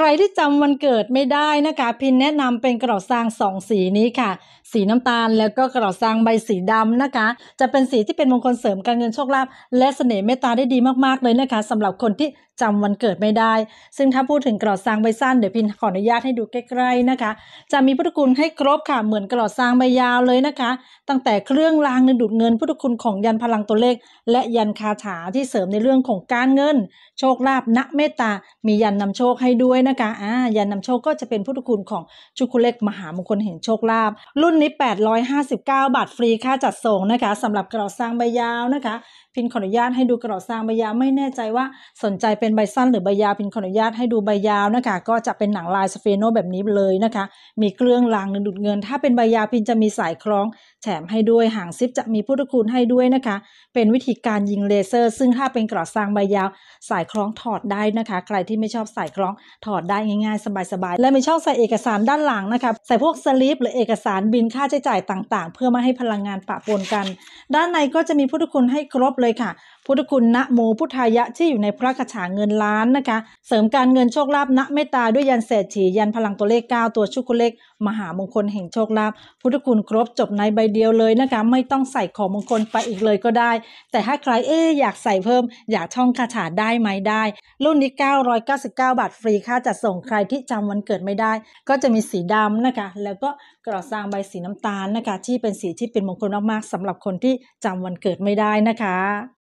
ใครที่จำวันเกิดไม่ได้นะคะ พินแนะนำเป็นกระดาษซางสองสีนี้ค่ะ สีน้ำตาลแล้วก็กระดาษซางใบสีดำนะคะ จะเป็นสีที่เป็นมงคลเสริมการเงินโชคลาภและเสน่ห์เมตตาได้ดีมากๆเลยนะคะสำหรับคนที่จำวันเกิดไม่ได้ ซึ่งถ้าพูดถึงกรอดซางใบสั้นเดี๋ยวพินขออนุญาตให้ดูใกล้ๆนะคะจะมีพุทธคุณให้ครบค่ะเหมือนกรอดซางใบยาวเลยนะคะ ตั้งแต่เครื่องรางเงินดูดเงินพุทธคุณของยันพลังตัวเลข และยันคาถาที่เสริมในเรื่องของการเงินโชคลาภณเมตตามียันนำโชคให้ด้วยนะคะอ่ายันนำโชคก็จะเป็นพุทธคุณของชุกุเล็กมหามงคลแห่งโชคลาภรุ่นนี้ 859 บาทฟรีค่าจัดส่งนะคะสำหรับกรอดซางใบยาวนะคะ พินขออนุญาตให้ดูกรอดซางใบยาว ไม่แน่ใจว่าสนใจเป็นเป็นใบสั้นหรือใบยาวพินขออนุญาตให้ดูใบยาวนะคะ ก็จะเป็นหนังลายสเฟโนแบบนี้เลยนะคะ มีเครื่องรางดุดเงิน ถ้าเป็นใบยาวพินจะมีสายคล้องแถมให้ด้วยหางซิปจะมีพุทธคุณให้ด้วยนะคะ เป็นวิธีการยิงเลเซอร์ ซึ่งถ้าเป็นกรอร้างใบยาว สายคล้องถอดได้นะคะ ใครที่ไม่ชอบสายคล้องถอดได้ง่ายๆสบายๆและไม่ชอบใส่เอกสารด้านหลังนะคะใส่พวกสลิป หรือเอกสารบินค่าใช้จ่ายต่างๆ เพื่อไม่ให้พลังงานปะปนกัน ด้านในก็จะมีพุทธคุณให้ครบเลยค่ะ พุทธคุณณโมพุทธายะที่อยู่ในพระคาถาเงินล้านนะคะ เสริมการเงินโชคลาภณเมตตาด้วยยันเศรษฐียันพลังตัวเลข9ตัวชุกุเลขมหามงคลแห่งโชคลาภพุทธคุณครบจบในใบเดียวเลยนะคะไม่ต้องใส่ของมงคลไปอีกเลยก็ได้ แต่ถ้าใครเอ๊อยากใส่เพิ่ม อยากท่องคาถาได้ไหมได้ รุ่นนี้ 999 บาทฟรีค่าจัดส่งใครที่จำวันเกิดไม่ได้ ก็จะมีสีดำนะคะ แล้วก็กระสางใบสีน้ำตาลนะคะที่เป็นสีที่เป็นมงคลมากๆสำหรับคนที่จำวันเกิดไม่ได้นะคะ